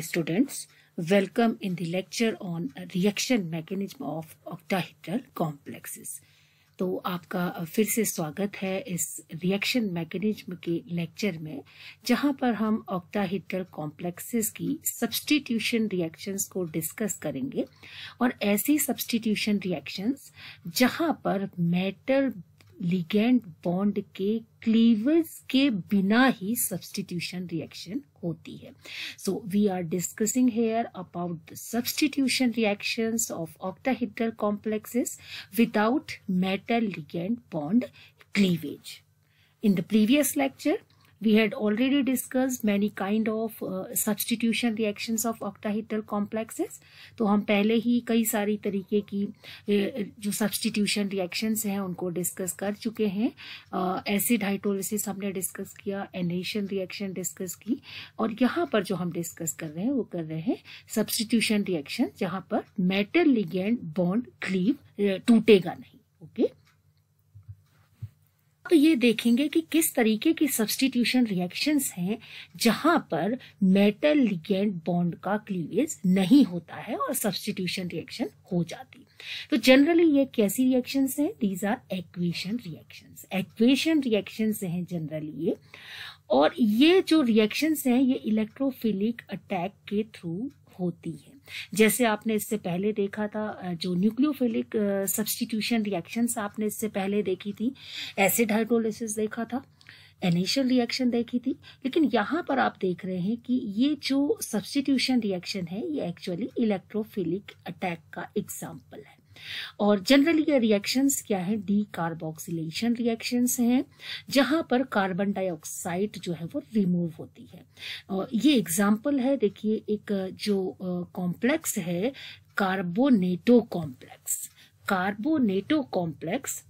Students, welcome in the lecture on reaction mechanism of octahedral complexes. तो आपका फिर से स्वागत है इस रिएक्शन मैकेनिज्म के लेक्चर में जहां पर हम ऑक्टाहीटल कॉम्प्लेक्सेस की सब्सटीट्यूशन रिएक्शंस को डिस्कस करेंगे और ऐसी सब्सटीट्यूशन रिएक्शंस जहां पर मेटल लिगेंड बॉन्ड के क्लीवेज के बिना ही सब्सटीट्यूशन रिएक्शन होती है so we are discussing here about the substitution reactions of octahedral complexes without metal ligand bond cleavage in the previous lecture We had already discussed many kind of uh, substitution reactions of octahedral complexes. तो हम पहले ही कई सारी तरीके की जो substitution reactions हैं उनको discuss कर चुके हैं एसिड हाइड्रोलिसिस हमने डिस्कस किया एनेशन रिएक्शन डिस्कस की और यहाँ पर जो हम डिस्कस कर रहे हैं वो कर रहे हैं सब्सटीट्यूशन रिएक्शन जहाँ पर मेटल लिगेंड बॉन्ड क्लीव टूटेगा नहीं तो ये देखेंगे कि किस तरीके की सब्सटीट्यूशन रिएक्शंस हैं जहां पर मेटल लिगेंड बॉन्ड का क्लीवेज नहीं होता है और सब्सटीट्यूशन रिएक्शन हो जाती तो जनरली ये कैसी रिएक्शंस हैं these are aquation reactions aquation reactions हैं जनरली ये और ये जो रिएक्शंस हैं ये इलेक्ट्रोफिलिक अटैक के थ्रू होती है जैसे आपने इससे पहले देखा था जो न्यूक्लियोफिलिक सब्सटीट्यूशन रिएक्शंस आपने इससे पहले देखी थी एसिड हाइड्रोलिसिस देखा था एनिशियल रिएक्शन देखी थी लेकिन यहाँ पर आप देख रहे हैं कि ये जो सब्सटीट्यूशन रिएक्शन है ये एक्चुअली इलेक्ट्रोफिलिक अटैक का एग्जाम्पल है और जनरली ये रिएक्शंस क्या है डी कार्बोक्सिलेशन रिएक्शंस हैं जहां पर कार्बन डाइऑक्साइड जो है वो रिमूव होती है और ये एग्जाम्पल है देखिए एक जो कॉम्प्लेक्स है carbonato complex carbonato complex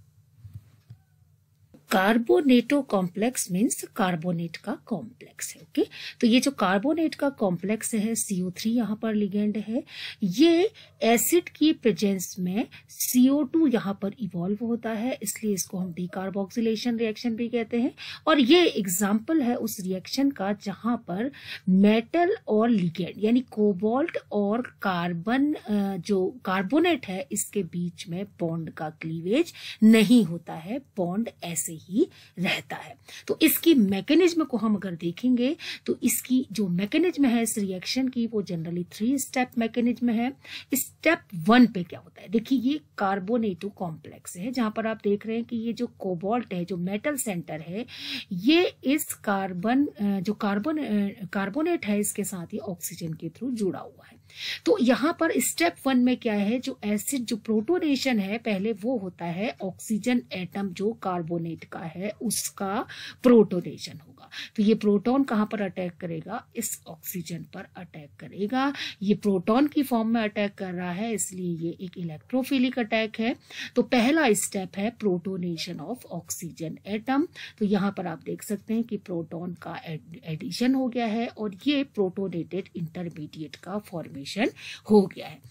carbonato complex means carbonate का कॉम्प्लेक्स है ओके okay? तो ये जो कार्बोनेट का कॉम्प्लेक्स है सीओ थ्री यहाँ पर लिगेंड है ये एसिड की प्रेजेंस में सीओ टू यहाँ पर इवॉल्व होता है इसलिए इसको हम डीकार्बोक्सिलेशन रिएक्शन भी कहते हैं और ये एग्जाम्पल है उस रिएक्शन का जहाँ पर मेटल और लिगेंड यानी कोबोल्ट और कार्बन जो कार्बोनेट है इसके बीच में बॉन्ड का क्लीवेज नहीं होता है बॉन्ड ऐसे ही रहता है तो इसकी मैकेनिज्म को हम अगर देखेंगे तो इसकी जो मैकेनिज्म है इस रिएक्शन की वो जनरली थ्री स्टेप मैकेनिज्म है स्टेप वन पे क्या होता है देखिए ये कार्बोनेटो कॉम्प्लेक्स है जहां पर आप देख रहे हैं कि ये जो कोबोल्ट है जो मेटल सेंटर है ये इस कार्बन जो कार्बन कार्बोनेट है इसके साथ ही ऑक्सीजन के थ्रू जुड़ा हुआ है तो यहाँ पर स्टेप वन में क्या है जो एसिड जो प्रोटोनेशन है पहले वो होता है ऑक्सीजन एटम जो कार्बोनेट का है उसका प्रोटोनेशन होगा तो ये प्रोटॉन कहाँ पर अटैक करेगा इस ऑक्सीजन पर अटैक करेगा ये प्रोटॉन की फॉर्म में अटैक कर रहा है इसलिए ये एक इलेक्ट्रोफिलिक अटैक है तो पहला स्टेप है प्रोटोनेशन ऑफ ऑक्सीजन एटम तो यहाँ पर आप देख सकते हैं कि प्रोटोन का एडिशन हो गया है और ये प्रोटोनेटेड इंटरमीडिएट का फॉर्मेट एडमिशन हो गया है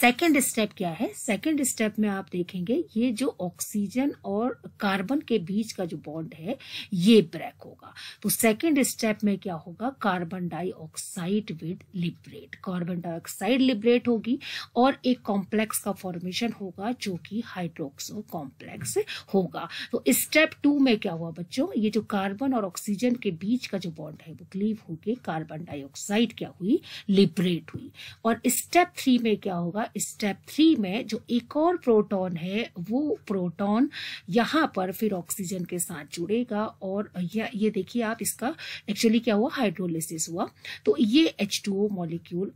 सेकेंड स्टेप क्या है सेकेंड स्टेप में आप देखेंगे ये जो ऑक्सीजन और कार्बन के बीच का जो बॉन्ड है ये ब्रेक होगा तो सेकेंड स्टेप में क्या होगा carbon dioxide with liberate carbon dioxide liberate होगी और एक कॉम्प्लेक्स का फॉर्मेशन होगा जो कि हाइड्रोक्सो कॉम्प्लेक्स होगा तो स्टेप टू में क्या हुआ बच्चों ये जो कार्बन और ऑक्सीजन के बीच का जो बॉन्ड है वो क्लीव होके कार्बन डाइऑक्साइड क्या हुई लिबरेट हुई और स्टेप थ्री में क्या होगा स्टेप थ्री में जो एक और प्रोटॉन है वो प्रोटॉन यहाँ पर फिर ऑक्सीजन के साथ जुड़ेगा और ये देखिए आप इसका एक्चुअली क्या हुआ हाइड्रोलिसिस हुआ तो ये एच टू ओ मॉलिक्यूल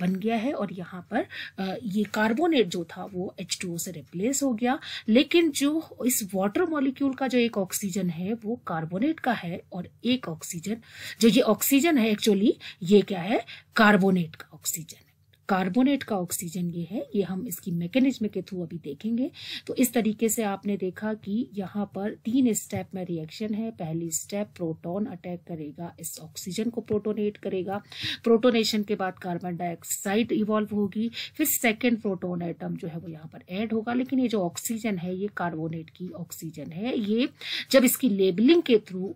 बन गया है और यहाँ पर ये कार्बोनेट जो था वो एच टू ओ से रिप्लेस हो गया लेकिन जो इस वाटर मॉलिक्यूल का जो एक ऑक्सीजन है वो कार्बोनेट का है और एक ऑक्सीजन जो ये ऑक्सीजन है एक्चुअली ये क्या है कार्बोनेट का ऑक्सीजन कार्बोनेट का ऑक्सीजन ये है ये हम इसकी मैकेनिज्म के थ्रू अभी देखेंगे तो इस तरीके से आपने देखा कि यहाँ पर तीन स्टेप में रिएक्शन है पहली स्टेप प्रोटॉन अटैक करेगा इस ऑक्सीजन को प्रोटोनेट करेगा प्रोटोनेशन के बाद कार्बन डाइऑक्साइड इवॉल्व होगी फिर सेकेंड प्रोटोन आइटम जो है वो यहाँ पर एड होगा लेकिन ये जो ऑक्सीजन है ये कार्बोनेट की ऑक्सीजन है ये जब इसकी लेबलिंग के थ्रू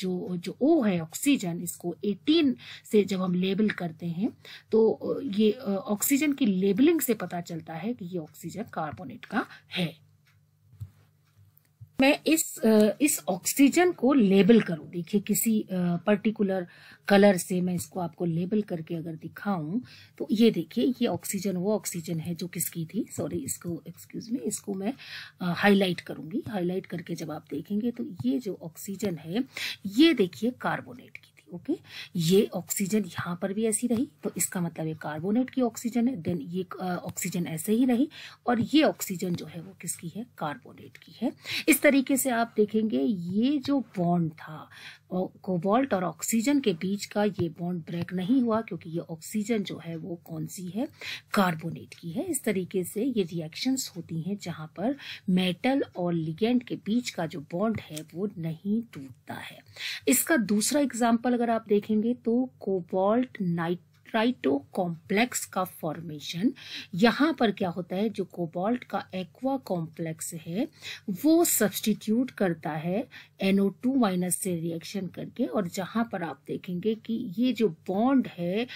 जो जो ओ है ऑक्सीजन इसको 18 से जब हम लेबल करते हैं तो ये ऑक्सीजन की लेबलिंग से पता चलता है कि ये ऑक्सीजन कार्बोनेट का है मैं इस इस ऑक्सीजन को लेबल करूं देखिए किसी पर्टिकुलर कलर से मैं इसको आपको लेबल करके अगर दिखाऊं तो ये देखिए ये ऑक्सीजन वो ऑक्सीजन है जो किसकी थी सॉरी इसको एक्सक्यूज में इसको मैं हाईलाइट करूंगी हाईलाइट करके जब आप देखेंगे तो ये जो ऑक्सीजन है ये देखिए कार्बोनेट की ओके ये ऑक्सीजन यहाँ पर भी ऐसी रही तो इसका मतलब ये कार्बोनेट की ऑक्सीजन है देन ये ऑक्सीजन ऐसे ही रही और ये ऑक्सीजन जो है वो किसकी है कार्बोनेट की है इस तरीके से आप देखेंगे ये जो बॉन्ड था कोबाल्ट और ऑक्सीजन के बीच का ये बॉन्ड ब्रेक नहीं हुआ क्योंकि ये ऑक्सीजन जो है वो कौन सी है कार्बोनेट की है इस तरीके से ये रिएक्शंस होती हैं जहाँ पर मेटल और लिगेंड के बीच का जो बॉन्ड है वो नहीं टूटता है इसका दूसरा एग्जाम्पल अगर आप देखेंगे तो कोबाल्ट नाइट ट्राइटो कॉम्प्लेक्स का फॉर्मेशन यहाँ पर क्या होता है जो कोबाल्ट का एक्वा कॉम्प्लेक्स है वो सब्सटीट्यूट करता है एनओ टू माइनस से रिएक्शन करके और जहाँ पर आप देखेंगे कि ये जो बॉन्ड है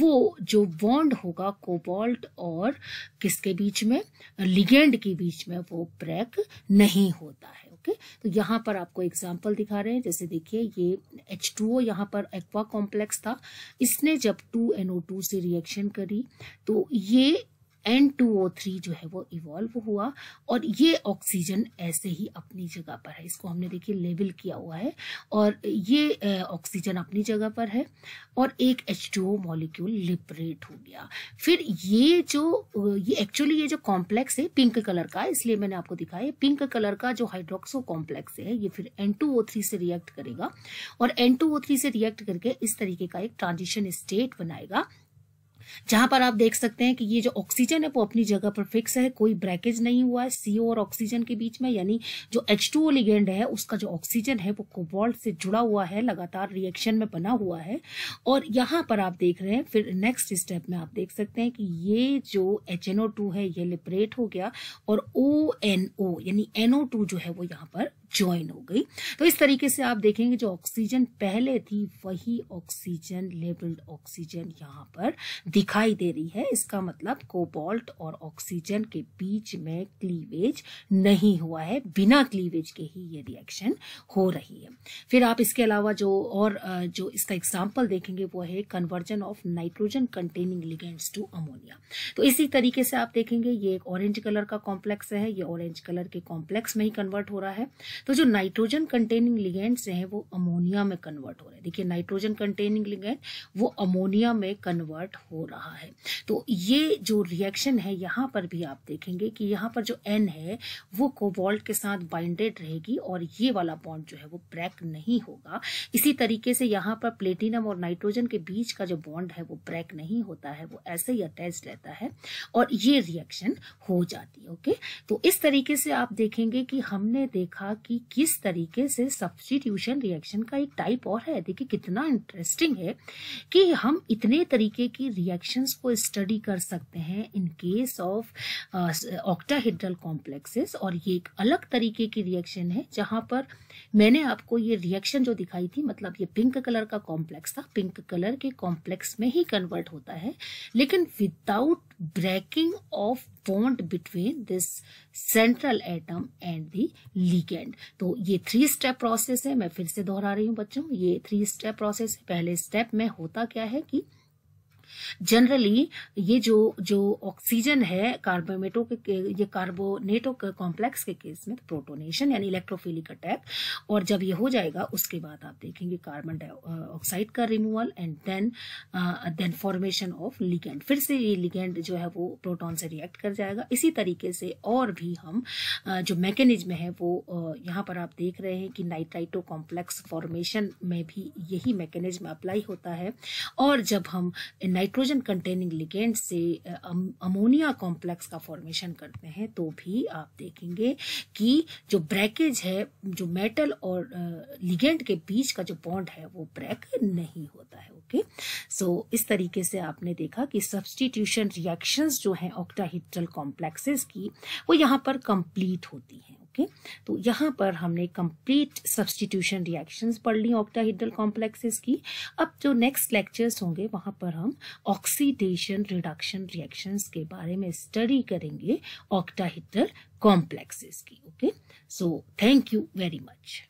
वो जो बॉन्ड होगा कोबाल्ट और किसके बीच में लिगेंड के बीच में वो ब्रेक नहीं होता तो यहाँ पर आपको एग्जाम्पल दिखा रहे हैं जैसे देखिए ये एच टू यहाँ पर एक्वा कॉम्प्लेक्स था इसने जब टू एन ओ टू से रिएक्शन करी तो ये एन टू ओ थ्री जो है वो इवॉल्व हुआ और ये ऑक्सीजन ऐसे ही अपनी जगह पर है इसको हमने देखिए लेवल किया हुआ है और ये ऑक्सीजन अपनी जगह पर है और एक H two O molecule liberate हो गया फिर ये जो ये एक्चुअली ये जो कॉम्प्लेक्स है पिंक कलर का इसलिए मैंने आपको दिखाया पिंक कलर का जो हाइड्रोक्सो कॉम्प्लेक्स है ये फिर एन टू ओ थ्री से रिएक्ट करेगा और एन टू ओ थ्री से रिएक्ट करके इस तरीके का एक ट्रांजिशन स्टेट बनाएगा जहां पर आप देख सकते हैं कि ये जो ऑक्सीजन है वो अपनी जगह पर फिक्स है कोई ब्रैकेज नहीं हुआ है सीओ और ऑक्सीजन के बीच में यानी जो एच टू ओलीगेंड है उसका जो ऑक्सीजन है वो कोबॉल्ट से जुड़ा हुआ है लगातार रिएक्शन में बना हुआ है और यहाँ पर आप देख रहे हैं फिर नेक्स्ट स्टेप में आप देख सकते हैं कि ये जो एच है ये लिपरेट हो गया और ओ यानी एनओ जो है वो यहाँ पर ज्वाइन हो गई तो इस तरीके से आप देखेंगे जो ऑक्सीजन पहले थी वही ऑक्सीजन लेबल्ड ऑक्सीजन यहाँ पर दिखा दिखाई दे रही है इसका मतलब कोबाल्ट और ऑक्सीजन के बीच में क्लीवेज नहीं हुआ है बिना क्लीवेज के ही ये रिएक्शन हो रही है फिर आप इसके अलावा जो और जो इसका एग्जाम्पल देखेंगे वो है conversion of nitrogen containing ligands to ammonia तो इसी तरीके से आप देखेंगे ये एक ऑरेंज कलर का कॉम्प्लेक्स है ये ऑरेंज कलर के कॉम्प्लेक्स में ही कन्वर्ट हो रहा है तो जो नाइट्रोजन कंटेनिंग लिगेंड्स हैं वो अमोनिया में कन्वर्ट हो रहे हैं देखिए नाइट्रोजन कंटेनिंग लिगेंड वो अमोनिया में कन्वर्ट हो रहा है रहा है तो ये जो रिएक्शन है यहाँ पर भी आप देखेंगे कि यहाँ पर जो एन है वो कोबाल्ट के साथ बाइंडेड रहेगी और ये वाला बॉन्ड जो है वो ब्रेक नहीं होगा इसी तरीके से यहाँ पर प्लेटिनम और नाइट्रोजन के बीच का जो बॉन्ड है वो ब्रेक नहीं होता है वो ऐसे ही अटैच रहता है और ये रिएक्शन हो जाती है ओके तो इस तरीके से आप देखेंगे कि हमने देखा कि किस तरीके से सब्सटीट्यूशन रिएक्शन का एक टाइप और है देखिए कितना इंटरेस्टिंग है कि हम इतने तरीके की रिएक्शन क्वेश्चंस को स्टडी कर सकते हैं in case of octahedral complexes और ये एक अलग तरीके की रिएक्शन है जहां पर मैंने आपको ये रिएक्शन जो दिखाई थी मतलब ये पिंक कलर का कॉम्प्लेक्स था पिंक कलर के कॉम्प्लेक्स में ही कन्वर्ट होता है लेकिन without breaking of bond between this central atom and the ligand तो ये थ्री स्टेप प्रोसेस है मैं फिर से दोहरा रही हूँ बच्चों ये थ्री स्टेप प्रोसेस है पहले स्टेप में होता क्या है कि जनरली ये जो जो ऑक्सीजन है कार्बोमेटो के ये कार्बोनेटो कॉम्प्लेक्स के केस में तो प्रोटोनेशन यानी इलेक्ट्रोफिलिक अटैक और जब ये हो जाएगा उसके बाद आप देखेंगे कार्बन ऑक्साइड का removal and then then formation of ligand फिर से ये लिगेंड जो है वो प्रोटोन से रिएक्ट कर जाएगा इसी तरीके से और भी हम uh, जो मैकेनिज्म है वो uh, यहाँ पर आप देख रहे हैं कि नाइट्राइटो कॉम्प्लेक्स फॉर्मेशन में भी यही मैकेनिज्म अप्लाई होता है और जब हम नाइट्रोजन कंटेनिंग लिगेंड से अमोनिया कॉम्प्लेक्स का फॉर्मेशन करते हैं तो भी आप देखेंगे कि जो ब्रैकेज है जो मेटल और लिगेंड के बीच का जो बॉन्ड है वो ब्रैक नहीं होता है ओके सो इस तरीके से आपने देखा कि सब्सटीट्यूशन रिएक्शंस जो हैं ऑक्टाहीड्रल कॉम्प्लेक्सेस की वो यहाँ पर कंप्लीट होती हैं ओके तो यहाँ पर हमने कंप्लीट सब्सटीट्यूशन रिएक्शंस पढ़ ली ऑक्टाहीड्रल कॉम्प्लेक्सेस की अब जो नेक्स्ट लेक्चर्स होंगे वहाँ पर हम ऑक्सीडेशन रिडक्शन रिएक्शंस के बारे में स्टडी करेंगे ऑक्टाहीड्रल कॉम्प्लेक्सेस की okay so thank you very much